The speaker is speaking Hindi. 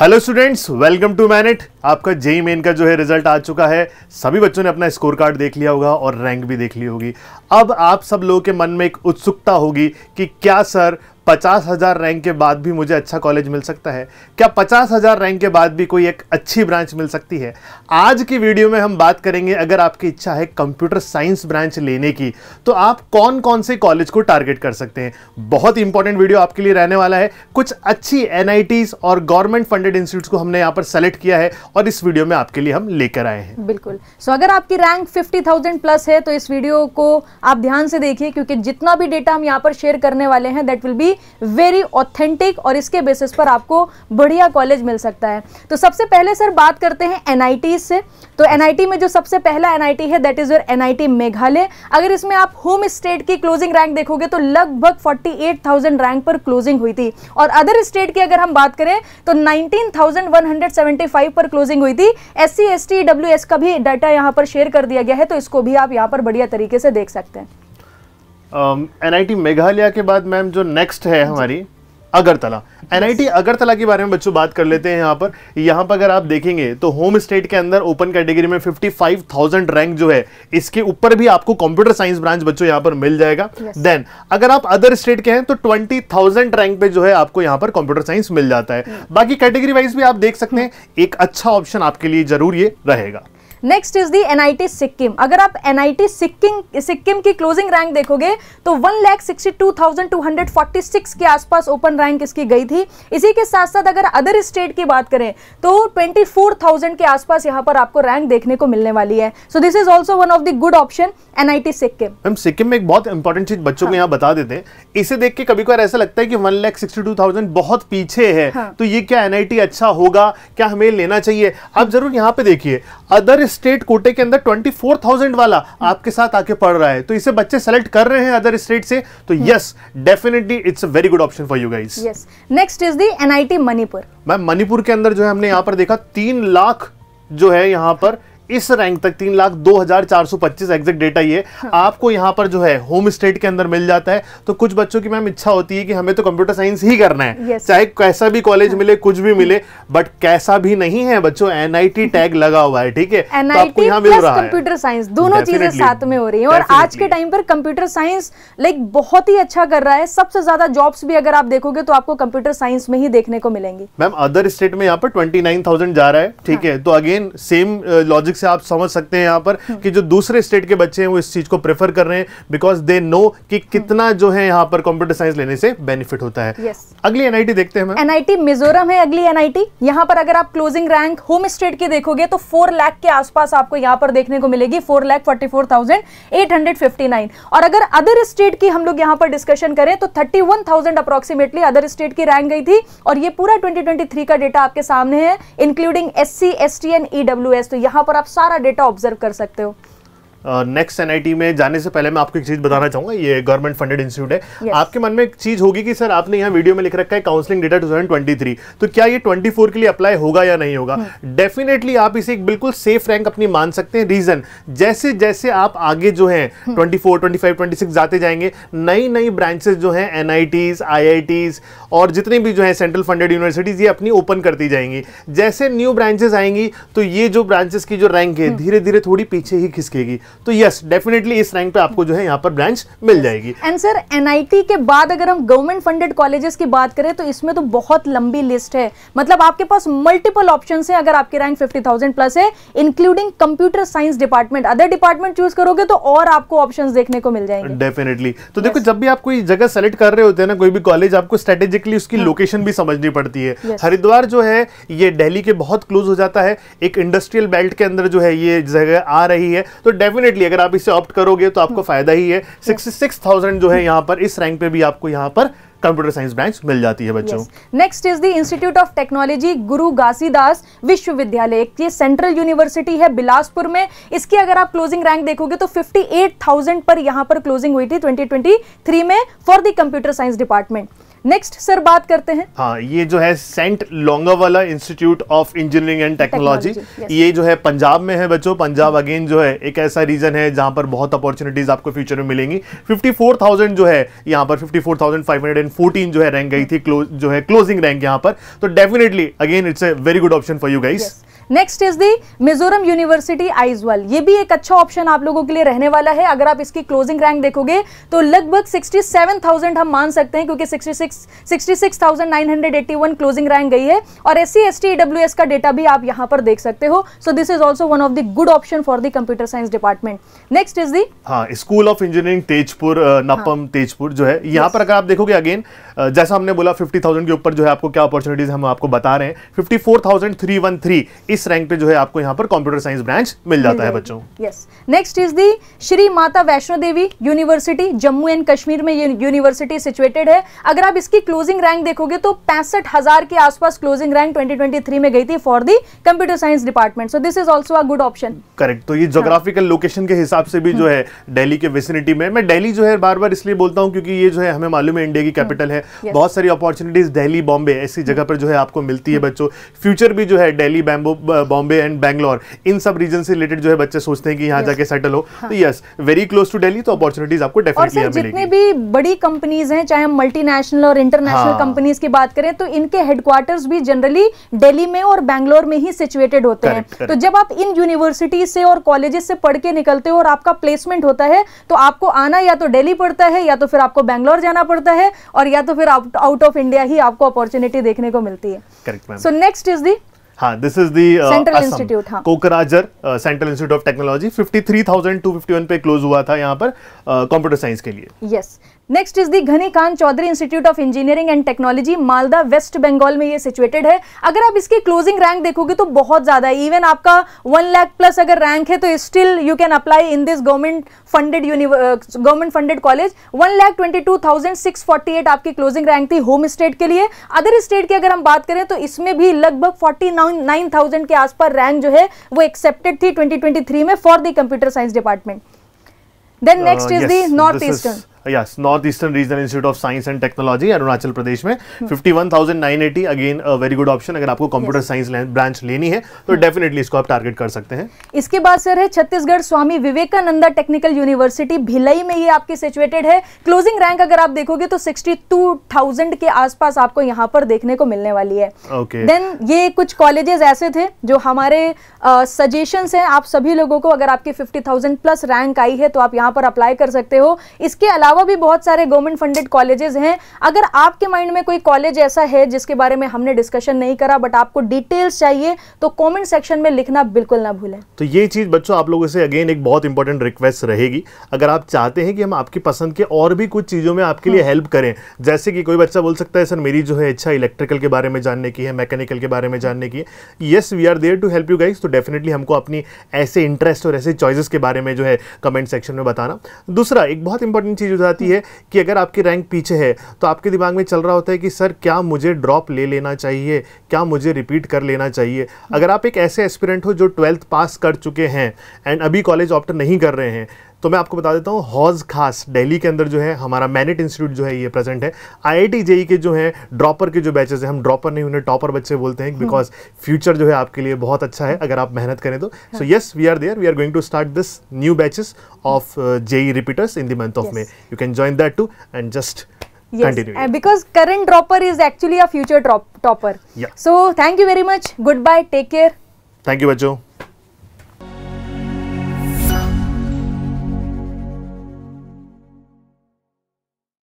Hello students welcome to MANIT आपका जेई मेन e का जो है रिजल्ट आ चुका है सभी बच्चों ने अपना स्कोर कार्ड देख लिया होगा और रैंक भी देख ली होगी अब आप सब लोगों के मन में एक उत्सुकता होगी कि क्या सर पचास हज़ार रैंक के बाद भी मुझे अच्छा कॉलेज मिल सकता है क्या पचास हज़ार रैंक के बाद भी कोई एक अच्छी ब्रांच मिल सकती है आज की वीडियो में हम बात करेंगे अगर आपकी इच्छा है कंप्यूटर साइंस ब्रांच लेने की तो आप कौन कौन से कॉलेज को टारगेट कर सकते हैं बहुत इंपॉर्टेंट वीडियो आपके लिए रहने वाला है कुछ अच्छी एन और गवर्नमेंट फंडेड इंस्टीट्यूट को हमने यहाँ पर सेलेक्ट किया है और इस वीडियो में आपके लिए हम लेकर आए हैं बिल्कुल सो अगर आपकी रैंक फिफ्टी प्लस है तो इस वीडियो को आप ध्यान से देखिए क्योंकि जितना भी डेटा हम यहाँ पर शेयर करने वाले हैं that will be very authentic और इसके बेसिस पर आपको बढ़िया कॉलेज मिल सकता है तो सबसे पहले सर बात करते हैं एन से तो एन में जो सबसे पहला एन है that is your N Meghalaya अगर इसमें आप होम स्टेट की क्लोजिंग रैंक देखोगे तो लगभग 48,000 रैंक पर क्लोजिंग हुई थी और अदर स्टेट की अगर हम बात करें तो 19,175 पर क्लोजिंग हुई थी एस सी एस का भी डाटा यहां पर शेयर कर दिया गया है तो इसको भी आप यहां पर बढ़िया तरीके से देख सकते हैं एनआईटी मेघालय के बाद मैम जो नेक्स्ट है हमारी अगरतला एनआईटी अगरतला के बारे में बच्चों बात कर लेते हैं यहाँ पर यहाँ पर अगर आप देखेंगे तो होम स्टेट के अंदर ओपन कैटेगरी में 55,000 रैंक जो है इसके ऊपर भी आपको कंप्यूटर साइंस ब्रांच बच्चों यहाँ पर मिल जाएगा देन yes. अगर आप अदर स्टेट के हैं तो 20,000 रैंक पे जो है आपको यहाँ पर कंप्यूटर साइंस मिल जाता है hmm. बाकी कैटेगरी वाइज भी आप देख सकते हैं एक अच्छा ऑप्शन आपके लिए जरूर ये रहेगा next is the NIT Sikkim अगर आप एनआईटी सिक्किम सिक्किम की क्लोजिंग रैंक देखोगे तो one lakh sixty two thousand two hundred forty six के आसपास ओपन रैंक इसकी गई थी इसी के साथ साथ अगर अदर स्टेट की बात करें तो ट्वेंटी फोर थाउजेंड के आसपास यहाँ पर आपको रैंक देखने को मिलने वाली है so this is also one of the good option NIT Sikkim ma'am Sikkim में एक बहुत इंपॉर्टेंट चीज बच्चों हाँ. को यहाँ बता देते हैं इसे देख के कभी कभार ऐसा लगता है कि one lakh sixty two thousand बहुत पीछे है हाँ. तो ये क्या एनआईटी अच्छा होगा क्या हमें लेना चाहिए आप जरूर यहाँ पे देखिए अदर स्टेट कोटे के अंदर 24,000 वाला आपके साथ आके पढ़ रहा है तो इसे बच्चे सेलेक्ट कर रहे हैं अदर स्टेट से तो yes definitely it's a very good option for you guys yes next is the NIT Manipur ma'am Manipur के अंदर जो है हमने यहाँ पर देखा तीन लाख जो है यहाँ पर इस रैंक तक तीन लाख दो हजार चार सौ पच्चीस एग्जैक्ट डेटा ये हाँ। आपको यहाँ पर जो है होम स्टेट के अंदर मिल जाता है तो कुछ बच्चों की मैम इच्छा होती है कि हमें तो कंप्यूटर साइंस ही करना है चाहे कैसा भी कॉलेज हाँ। मिले कुछ भी मिले बट कैसा भी नहीं है बच्चों एनआईटी टैग लगा हुआ है ठीक है तो आपको यहाँ मिल रहा है कंप्यूटर साइंस दोनों चीजें साथ में हो रही है और आज के टाइम पर कंप्यूटर साइंस लाइक बहुत ही अच्छा कर रहा है सबसे ज्यादा जॉब्स भी अगर आप देखोगे तो आपको कंप्यूटर साइंस में ही देखने को मिलेंगे मैम अदर स्टेट में यहाँ पर ट्वेंटी जा रहा है ठीक हाँ। है तो अगेन सेम लॉजिक से आप समझ सकते हैं यहाँ पर कि जो दूसरे स्टेट के बच्चे हैं वो इस चीज को प्रेफर कर रहे हैं बिकॉज दे नो कि हम्म। कितना जो है यहाँ पर कंप्यूटर साइंस लेने से बेनिफिट होता है yes. अगली एनआईटी देखते हैं एनआईटी मिजोरम है अगली एनआईटी यहाँ पर अगर आप क्लोजिंग रैंक होम स्टेट की देखोगे तो फोर लैख के आसपास आपको यहाँ पर देखने को मिलेगी four lakh forty four thousand eight hundred fifty nine और अगर अदर स्टेट की हम लोग यहाँ पर डिस्कशन करें तो thirty one thousand approximately other state की रैंक गई थी और ये पूरा ट्वेंटी ट्वेंटी थ्री का डेटा आपके सामने है including S C S T N E S तो यहाँ पर आप सारा डेटा ऑब्जर्व कर सकते हो नेक्स्ट एन में जाने से पहले मैं आपको एक चीज़ बताना चाहूँगा ये गवर्नमेंट फंडेड इंस्टीट्यूट है yes. आपके मन में एक चीज़ होगी कि सर आपने यहाँ वीडियो में लिख रखा है काउंसलिंग डेटा टू तो क्या ये 24 के लिए अप्लाई होगा या नहीं होगा डेफिनेटली hmm. आप इसे एक बिल्कुल सेफ रैंक अपनी मान सकते हैं रीज़न जैसे जैसे आप आगे जो है ट्वेंटी फोर ट्वेंटी जाते जाएंगे नई नई ब्रांचेस जो हैं एन आई और जितने भी जो है सेंट्रल फंडेड यूनिवर्सिटीज़ ये अपनी ओपन करती जाएंगी जैसे न्यू ब्रांचेस आएंगी तो ये जो ब्रांचेस की जो रैंक है hmm. धीरे धीरे थोड़ी पीछे ही खिसकेगी तो यस डेफिनेटली इस रैंक पे आपको जो है यहाँ पर ब्रांच मिल जाएगी एंड सर एनआईटी के बाद अगर हम गवर्नमेंट फंडेड कॉलेजेस की बात करें तो इसमें तो बहुत लंबी लिस्ट है मतलब आपके पास मल्टीपल ऑप्शन है अगर आपकी रैंक फिफ्टी प्लस है including computer science department other department choose करोगे तो और आपको ऑप्शन देखने को मिल जाएंगे डेफिनेटली तो देखो जब भी आप कोई जगह सेलेक्ट कर रहे होते हैं ना कोई भी कॉलेज आपको स्ट्रेटेजिकली उसकी लोकेशन हाँ। भी समझनी पड़ती है हरिद्वार जो है ये दिल्ली के बहुत क्लोज हो जाता है एक इंडस्ट्रियल बेल्ट के अंदर जो है ये जगह आ रही है तो डेफिनेट डेफिनेटली अगर आप इसे ऑप्ट करोगे तो आपको फायदा ही है सिक्सटी सिक्स थाउजेंड जो है यहाँ पर इस रैंक पे भी आपको यहाँ पर कंप्यूटर साइंस ब्रांच मिल जाती है बच्चों next is the institute of technology Guru Ghasidas विश्वविद्यालय एक ये सेंट्रल यूनिवर्सिटी है बिलासपुर में इसकी अगर आप क्लोजिंग रैंक देखोगे तो 58,000 पर यहाँ पर क्लोजिंग हुई थी 2023 में for the computer science department next sir बात करते हैं हाँ ये जो है सेंट लोंगा वाला institute of engineering and technology ये जो है पंजाब में है बच्चों पंजाब अगेन जो है एक ऐसा रीजन है जहां पर बहुत अपॉर्चुनिटीज आपको फ्यूचर में मिलेंगी 54,000 जो है यहाँ पर 54,514 जो है रैंक गई थी क्लोज जो है क्लोजिंग रैंक यहाँ पर तो definitely again it's a very good option for you guys next is the Mizoram university Aizawl ये भी एक अच्छा ऑप्शन आप लोगों के लिए रहने वाला है अगर आप इसकी क्लोजिंग रैंक देखोगे तो लगभग 67,000 हम मान सकते हैं क्योंकि 66 66,981 क्लोजिंग रैंक गई है और S C S T W S का डेटा भी आप यहां पर देख सकते हो so this is also one of the good option for the computer science department next is the हाँ school of engineering Tezpur Napaam हाँ. तेजपुर जो है यहाँ yes. पर अगर आप देखोगे अगेन जैसा हमने बोला फिफ्टी के ऊपर जो है आपको क्या अपॉर्चुनिटीज हम आपको बता रहे हैं फिफ्टी इस रैंक पे जो है आपको यहाँ पर कंप्यूटर साइंस ब्रांच मिल जाता है बच्चों yes next is the Shri Mata Vaishno Devi university Jammu and Kashmir में यूनिवर्सिटी सिचुएटेड है अगर आप इसकी क्लोजिंग रैंक देखोगे तो पैंसठ हजार के आसपास क्लोजिंग रैंक ट्वेंटी में गई थी for the computer science department so this is also a good option correct तो ये जोग्राफिकल हाँ। लोकेशन के हिसाब से भी जो हम्म। है डेली के विसिनिटी में मैं डेली जो है बार बार इसलिए बोलता हूँ क्योंकि ये जो है हमें मालूम है इंडिया की कैपिटल हम्म। है बहुत सारी अपॉर्चुनिटीज दिल्ली बॉम्बे ऐसी जगह हम्म। पर जो है आपको मिलती है बच्चों फ्यूचर भी जो है दिल्ली बॉम्बे बॉम्बे एंड बैंगलोर इन सब रीजन से रिलेटेड जो है बच्चे सोचते हैं कि यहाँ जाके सेटल हो तो yes very close to Delhi तो अपॉर्चुनिटीज आपको डेफिनेटली मिलेगी जितने भी बड़ी कंपनीज हैं चाहे हम मल्टीनेशनल और इंटरनेशनल कंपनीज हाँ। की बात करें तो इनके हेडक्वार्टर्स भी जनरली दिल्ली में और बैंगलोर में ही सिचुएटेड होते correct, हैं correct. तो जब आप इन यूनिवर्सिटी से और कॉलेजेस से पढ़ के निकलते हो और आपका प्लेसमेंट होता है तो आपको आना या तो दिल्ली पड़ता है या तो फिर आपको बैंगलोर जाना पड़ता है और या तो फिर आउट ऑफ इंडिया ही आपको अपॉर्चुनिटी देखने को मिलती है सो नेक्स्ट इज दी हाँ this is the central institute Kokrajhar central institute of technology 53,251 पे क्लोज हुआ था यहाँ पर कंप्यूटर uh, साइंस के लिए yes yes. Next is the Ghani Khan Choudhury institute of engineering and technology Malda West Bengal में ये सिचुएटेड है अगर आप इसकी क्लोजिंग रैंक देखोगे तो बहुत ज़्यादा है इवन आपका वन लाख प्लस अगर रैंक है तो still you can apply in this government funded government funded college one lakh twenty two thousand six forty eight आपकी क्लोजिंग रैंक थी होम स्टेट के लिए अदर स्टेट की अगर हम बात करें तो इसमें भी लगभग फोर्टी नाइन नाइन थाउजेंड के आसपास रैंक जो है वो एक्सेप्टेड थी ट्वेंटी ट्वेंटी थ्री में for the computer science department then next is the north eastern Uh, yes north eastern regional institute of science and technology arunachal pradesh में 51980 अगेन वेरी गुड ऑप्शन अगर आपको कंप्यूटर साइंस ब्रांच लेनी है तो डेफिनेटली hmm. इसको आप टारगेट कर सकते हैं इसके बाद सर है छत्तीसगढ़ स्वामी विवेकानंदा टेक्निकल यूनिवर्सिटी भिलई में ये आपकी सिचुएटेड है क्लोजिंग रैंक अगर आप देखोगे तो 62000 के आसपास आपको यहाँ पर देखने को मिलने वाली है ओके okay. देन ये कुछ कॉलेजेस ऐसे थे जो हमारे सजेशन है आप सभी लोगों को अगर आपकी 50000 प्लस रैंक आई है तो आप यहाँ पर अप्लाई कर सकते हो इसके अलावा अलावा भी बहुत सारे गवर्नमेंट फंडेड कॉलेजेस हैं अगर आपके माइंड में कोई कॉलेज ऐसा है जिसके बारे में हमने डिस्कशन नहीं करा बट आपको डिटेल्स चाहिए तो कमेंट सेक्शन में लिखना बिल्कुल ना भूलें तो ये चीज़ बच्चों आप लोगों से अगेन एक बहुत इंपॉर्टेंट रिक्वेस्ट रहेगी अगर आप चाहते हैं कि हम आपकी पसंद के और भी कुछ चीज़ों में आपके लिए हेल्प हाँ। करें जैसे कि कोई बच्चा बोल सकता है सर मेरी जो है इच्छा इलेक्ट्रिकल के बारे में जानने की है मैकेनिकल के बारे में हाँ। जानने की yes we are there to help you guys तो डेफिनेटली हमको अपनी ऐसे इंटरेस्ट और ऐसे चॉइसेस के बारे में जो है कमेंट सेक्शन में बताना दूसरा एक बहुत इंपॉर्टेंट चीज़ इश्यूज आती है कि अगर आपकी रैंक पीछे है तो आपके दिमाग में चल रहा होता है कि सर क्या मुझे ड्रॉप ले लेना चाहिए क्या मुझे रिपीट कर लेना चाहिए अगर आप एक ऐसे एस्पिरेंट हो जो ट्वेल्थ पास कर चुके हैं एंड अभी कॉलेज ऑप्ट नहीं कर रहे हैं तो मैं आपको बता देता हूँ हॉज खास दिल्ली के अंदर जो है हमारा मैनेट इंस्टीट्यूट जो है ये प्रेजेंट है आई जेई के जो है ड्रॉपर के जो बैचेज हैं हम ड्रॉपर नहीं उन्हें टॉपर बच्चे बोलते हैं बिकॉज हम्म। फ्यूचर जो है आपके लिए बहुत अच्छा है अगर आप मेहनत करें तो so yes we are there we are going to start this new batches of JEE repeaters in the month of May you can join that too and just yes continue uh, because current dropper is actually a future drop topper yeah so thank you very much goodbye take care thank you